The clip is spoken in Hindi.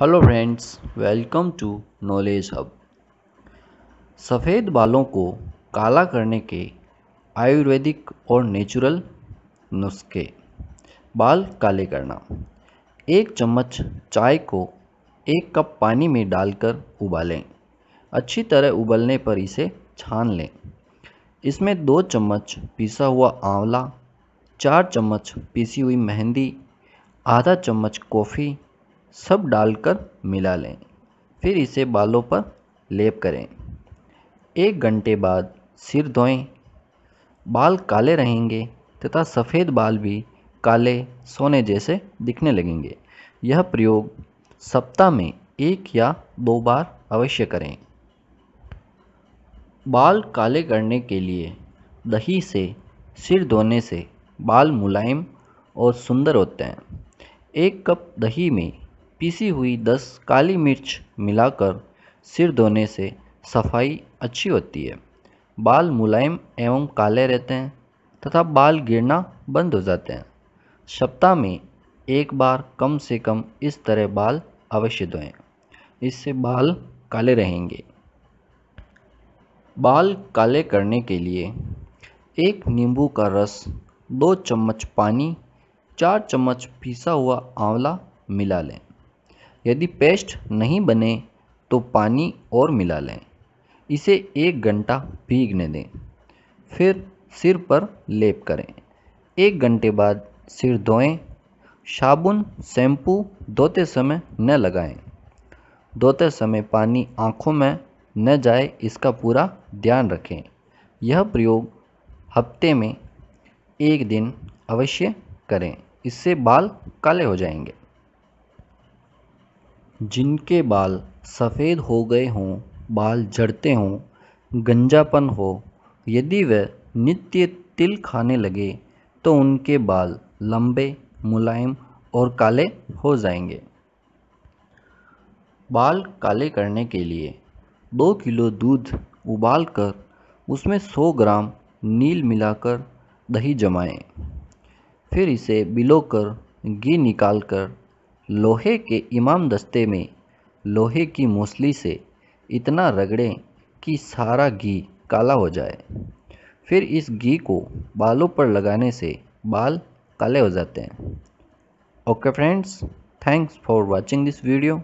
hello friends welcome to Knowledge Hub सफ़ेद बालों को काला करने के आयुर्वेदिक और नेचुरल नुस्खे बाल काले करना एक चम्मच चाय को एक कप पानी में डालकर उबालें अच्छी तरह उबलने पर इसे छान लें इसमें दो चम्मच पिसा हुआ आंवला चार चम्मच पीसी हुई मेहंदी आधा चम्मच कॉफ़ी सब डालकर मिला लें फिर इसे बालों पर लेप करें एक घंटे बाद सिर धोएं बाल काले रहेंगे तथा सफ़ेद बाल भी काले सोने जैसे दिखने लगेंगे यह प्रयोग सप्ताह में एक या दो बार अवश्य करें बाल काले करने के लिए दही से सिर धोने से बाल मुलायम और सुंदर होते हैं एक कप दही में पीसी हुई दस काली मिर्च मिलाकर सिर धोने से सफाई अच्छी होती है बाल मुलायम एवं काले रहते हैं तथा बाल गिरना बंद हो जाते हैं सप्ताह में एक बार कम से कम इस तरह बाल अवश्य धोएं इससे बाल काले रहेंगे बाल काले करने के लिए एक नींबू का रस दो चम्मच पानी चार चम्मच पीसा हुआ आंवला मिला लें यदि पेस्ट नहीं बने तो पानी और मिला लें इसे एक घंटा भीगने दें फिर सिर पर लेप करें एक घंटे बाद सिर धोएं साबुन शैम्पू धोते समय न लगाएं धोते समय पानी आँखों में न जाए इसका पूरा ध्यान रखें यह प्रयोग हफ्ते में एक दिन अवश्य करें इससे बाल काले हो जाएंगे जिनके बाल सफ़ेद हो गए हों बाल झड़ते हों गंजापन हो यदि वह नित्य तिल खाने लगे तो उनके बाल लंबे मुलायम और काले हो जाएंगे बाल काले करने के लिए दो किलो दूध उबाल कर उसमें सौ ग्राम नील मिलाकर दही जमाएं फिर इसे बिलो कर घी निकाल कर लोहे के इमाम दस्ते में लोहे की मूसली से इतना रगड़ें कि सारा घी काला हो जाए फिर इस घी को बालों पर लगाने से बाल काले हो जाते हैं okay friends thanks for watching this video